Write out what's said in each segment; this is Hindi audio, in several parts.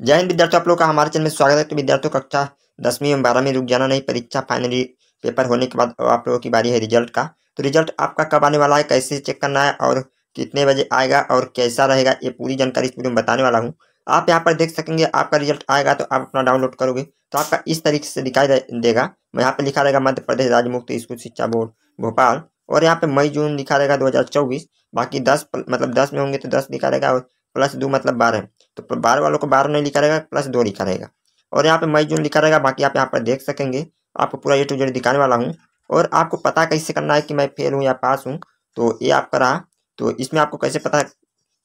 जय हिंद विद्यार्थियों आप लोग का हमारे चैनल में स्वागत है तो विद्यार्थियों कक्षा दसवीं एवं बारहवीं रुक जाना नहीं परीक्षा फाइनली पेपर होने के बाद आप लोगों की बारी है रिजल्ट का तो रिजल्ट आपका कब आने वाला है कैसे चेक करना है और कितने बजे आएगा और कैसा रहेगा ये पूरी जानकारी इस वीडियो में बताने वाला हूँ आप यहाँ पर देख सकेंगे आपका रिजल्ट आएगा तो आप अपना डाउनलोड करोगे तो आपका इस तरीके से दिखाई देगा यहाँ पर लिखा रहेगा मध्य प्रदेश राज्य मुक्त स्कूल शिक्षा बोर्ड भोपाल और यहाँ पे मई जून लिखा रहेगा दो बाकी दस मतलब दस में होंगे तो दस लिखा रहेगा और प्लस दो मतलब बारह तो बारह वालों को बारह नहीं लिखा रहेगा प्लस दो लिखा रहेगा और यहाँ पे मई जून लिखा रहेगा बाकी आप यहाँ पर देख सकेंगे आपको पूरा ये टू जेड दिखाने वाला हूँ और आपको पता कैसे करना है कि मैं फेल हूँ या पास हूँ तो ये आपका रहा तो इसमें आपको कैसे पता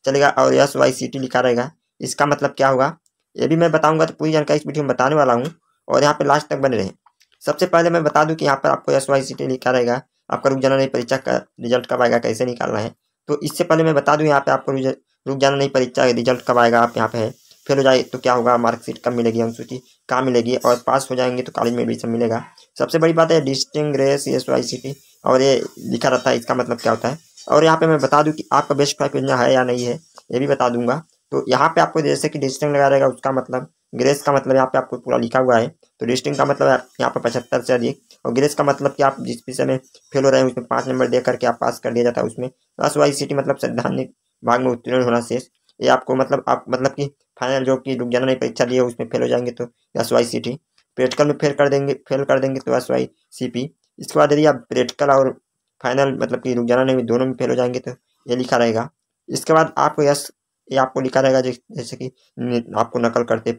चलेगा और एस वाई सी टी लिखा रहेगा इसका मतलब क्या होगा ये भी मैं बताऊँगा तो पूरी जानकारी इस वीडियो में बताने वाला हूँ और यहाँ पर लास्ट तक बने रहें सबसे पहले मैं बता दूँ कि यहाँ पर आपको एस वाई सी टी लिखा रहेगा आपका रुक जाना नहीं परीक्षा का रिजल्ट कब आएगा कैसे निकालना है तो इससे पहले मैं बता दूँ यहाँ पे आपको रुक जाना नहीं परीक्षा रिजल्ट कब आएगा आप यहाँ पे है फेल हो जाए तो क्या होगा मार्कशीट कब मिलेगी अनुसूची कहाँ मिलेगी और पास हो जाएंगे तो कॉलेज में एडमिशन मिलेगा सबसे बड़ी बात है डिस्टिंग रेस एस वाई सी टी और ये लिखा रहता है इसका मतलब क्या होता है और यहाँ पे मैं बता दूँ कि आपका बेस्ट फाइव योजना है या नहीं है ये भी बता दूंगा तो यहाँ पे आपको जैसे कि डिस्टिंग लगा रहेगा उसका मतलब ग्रेस का मतलब यहाँ पे आपको पूरा लिखा हुआ है तो लिस्टिंग का मतलब यहाँ पर पचहत्तर से अधिक और ग्रेस का मतलब कि आप जिस विषय में फेल हो रहे हैं उसमें पाँच नंबर दे करके आप पास कर दिया जाता है उसमें प्लस वाई सी मतलब सैद्धांतिक भाग में उत्तीर्ण होना शेष ये आपको मतलब आप मतलब कि फाइनल जो कि रुक जाना नहीं परीक्षा लिए उसमें फेल हो जाएंगे तो S Y C T practical में फेल कर देंगे फेल कर देंगे तो एस वाई सी पी इसके बाद यदि आप प्रैक्टिकल और फाइनल मतलब कि रुक जाना नहीं दोनों में फेल हो जाएंगे तो ये लिखा रहेगा इसके बाद आपको यस ये आपको लिखा रहेगा जैसे कि आपको नकल करते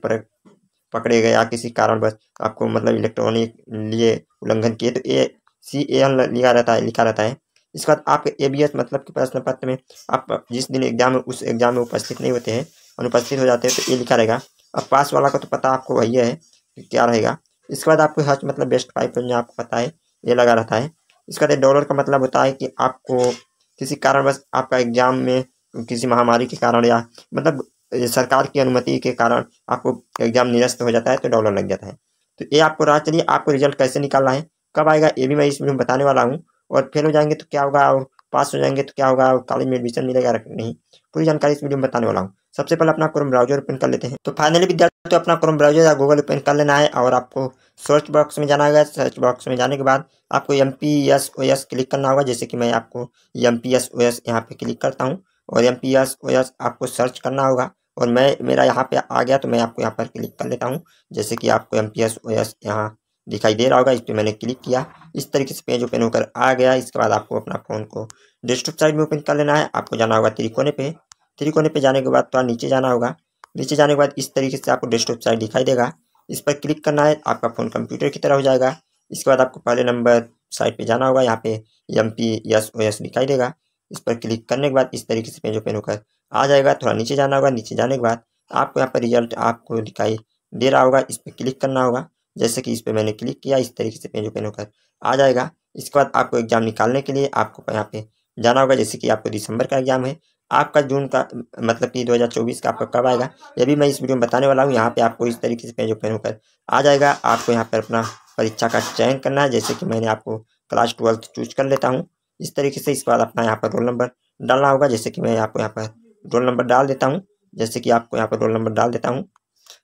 पकड़े गए या किसी कारणवश आपको मतलब इलेक्ट्रॉनिक लिए उल्लंघन किए तो ए सी ए एल लिखा रहता है लिखा रहता है इसके बाद आपके ए बी एस मतलब कि प्रश्न पत्र में आप जिस दिन एग्जाम में उस एग्जाम में उपस्थित नहीं होते हैं अनुपस्थित हो जाते हैं तो ये लिखा रहेगा अब पास वाला का तो पता आपको वही है कि क्या रहेगा इसके बाद आपको हच मतलब बेस्ट फाइव जो आपको पता है ये लगा रहता है इसके बाद डॉलर का मतलब होता है कि आपको किसी कारणवश आपका एग्जाम में किसी महामारी के कारण या मतलब सरकार की अनुमति के कारण आपको एग्जाम निरस्त हो जाता है तो डॉलर लग जाता है तो ये आपको राह चलिए आपको रिजल्ट कैसे निकालना है कब आएगा ये भी मैं इसमें बताने वाला हूँ और फेल हो जाएंगे तो क्या होगा और पास हो जाएंगे तो क्या होगा कॉलेज में एडमिशन मिलेगा नहीं पूरी जानकारी इस वीडियो में बताने वाला हूँ सबसे पहले अपना क्रोम ब्राउजर ओपन कर लेते हैं तो फाइनली विद्यार्थी तो अपना क्रोम ब्राउजर या गूगल ओपन कर लेना है और आपको सर्च बॉक्स में जाना होगा सर्च बॉक्स में जाने के बाद आपको M P S O S click करना होगा जैसे कि मैं आपको M P S O S यहाँ पे क्लिक करता हूँ और M P S O S आपको सर्च करना होगा और मैं मेरा यहाँ पे आ गया तो मैं आपको यहाँ पर क्लिक कर लेता हूँ जैसे कि आपको M P S O S यहाँ दिखाई दे रहा होगा इस पर मैंने क्लिक किया इस तरीके से पेज ओपन होकर आ गया इसके बाद आपको अपना फ़ोन को डेस्कटॉप साइड में ओपन कर लेना है आपको जाना होगा त्रिकोने पर त्रिकोने पर जाने के बाद थोड़ा नीचे जाना होगा नीचे जाने के बाद इस तरीके से आपको डेस्कटॉप साइड दिखाई देगा इस पर क्लिक करना है आपका फ़ोन कंप्यूटर की तरह हो जाएगा इसके बाद आपको पहले नंबर साइड पे जाना होगा यहाँ पे M P S O S दिखाई देगा इस पर क्लिक करने के बाद इस तरीके से पेज ओपन होकर आ जाएगा थोड़ा नीचे जाना होगा नीचे जाने के बाद आपको यहाँ पर रिजल्ट आपको दिखाई दे रहा होगा इस पर क्लिक करना होगा जैसे कि इस पर मैंने क्लिक किया इस तरीके से पेज ओपन होकर आ जाएगा इसके बाद आपको एग्ज़ाम निकालने के लिए आपको यहाँ पे जाना होगा जैसे कि आपको दिसंबर का एग्ज़ाम है आपका जून का मतलब कि 2024 का आपका कब आएगा ये भी मैं इस वीडियो में बताने वाला हूँ यहाँ पे आपको इस तरीके से पेज ओपन होकर आ जाएगा आपको यहाँ पर अपना परीक्षा का चयन करना है जैसे कि मैंने आपको क्लास ट्वेल्थ चूज कर लेता हूँ इस तरीके से इस बार अपना यहाँ पर रोल नंबर डालना होगा जैसे कि मैं आपको यहाँ पर रोल नंबर डाल देता हूँ जैसे कि आपको यहाँ पर रोल नंबर डाल देता हूँ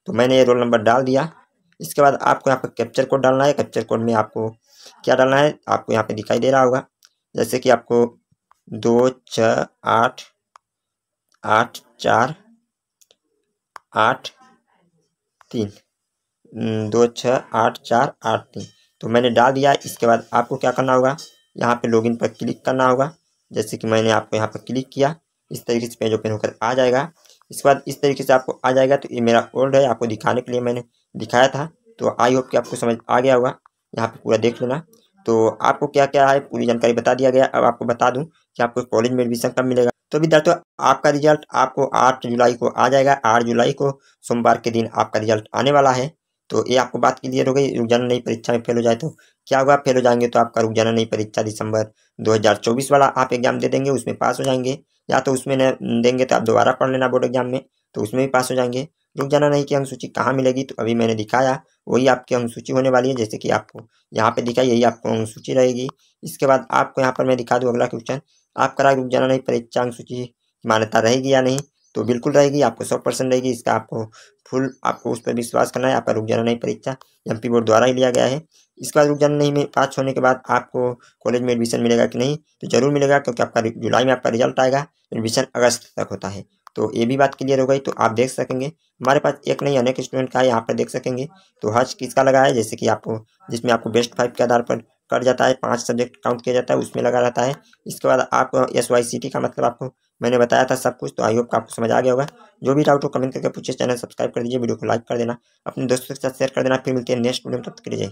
तो मैंने ये रोल नंबर डाल दिया इसके बाद आपको यहाँ पर कैप्चर कोड डालना है कैप्चर कोड में आपको क्या डालना है आपको यहाँ पर दिखाई दे रहा होगा जैसे कि आपको दो छ आठ आठ चार आठ तीन हम्म, दो छ आठ चार आठ तीन तो मैंने डाल दिया इसके बाद आपको क्या करना होगा यहाँ पे लॉगिन पर क्लिक करना होगा जैसे कि मैंने आपको यहाँ पर क्लिक किया इस तरीके से पेज ओपन होकर आ जाएगा इसके बाद इस तरीके से आपको आ जाएगा तो ये मेरा ओल्ड है आपको दिखाने के लिए मैंने दिखाया था तो आई होप कि आपको समझ आ गया होगा यहाँ पर पूरा देख लेना तो आपको क्या क्या है पूरी जानकारी बता दिया गया अब आपको बता दूँ कि आपको कॉलेज में एडमिशन कब मिलेगा तो दर्शो आपका रिजल्ट आपको आठ जुलाई को आ जाएगा आठ जुलाई को सोमवार के दिन आपका रिजल्ट आने वाला है तो ये आपको बात क्लियर हो गई रुक जाना नहीं परीक्षा में फेल हो जाए तो क्या होगा फेल हो जाएंगे तो आपका रुक जाना नहीं परीक्षा दिसंबर 2024 वाला आप एग्जाम दे देंगे उसमें पास हो जाएंगे या तो उसमें न देंगे तो आप दोबारा पढ़ लेना बोर्ड एग्जाम में तो उसमें भी पास हो जाएंगे रुक जाना नहीं की अनुसूची कहाँ मिलेगी तो अभी मैंने दिखाया वही आपकी अनुसूची होने वाली है जैसे कि आपको यहाँ पे दिखाई यही आपको अनुसूची रहेगी इसके बाद आपको यहाँ पर मैं दिखा दूँ अगला क्वेश्चन आपका रुक जाना नहीं परीक्षा अनुसूची मान्यता रहेगी या नहीं तो बिल्कुल रहेगी आपको सौ परसेंट रहेगी इसका आपको फुल आपको उस पर विश्वास करना है आपका रुक जाना नहीं परीक्षा एम पी बोर्ड द्वारा ही लिया गया है इसके बाद रुक जाना नहीं में पास होने के बाद आपको कॉलेज में एडमिशन मिलेगा कि नहीं तो जरूर मिलेगा क्योंकि आपका जुलाई में आपका रिजल्ट आएगा एडमिशन अगस्त तक होता है तो ये भी बात क्लियर हो गई तो आप देख सकेंगे हमारे पास एक नहीं अनेक स्टूडेंट का यहाँ पर देख सकेंगे तो हज किसका लगा है जैसे कि आपको जिसमें आपको बेस्ट फाइव के आधार पर कट जाता है पाँच सब्जेक्ट काउंट किया जाता है उसमें लगा रहता है इसके बाद आप एस वाई सी टी का मतलब आपको मैंने बताया था सब कुछ तो आई होप आपको समझ आ गया होगा जो भी डाउट हो कमेंट करके पूछे चैनल सब्सक्राइब कर दीजिए वीडियो को लाइक कर देना अपने दोस्तों के साथ शेयर कर देना फिर मिलते हैं नेक्स्ट वीडियो तक के लिए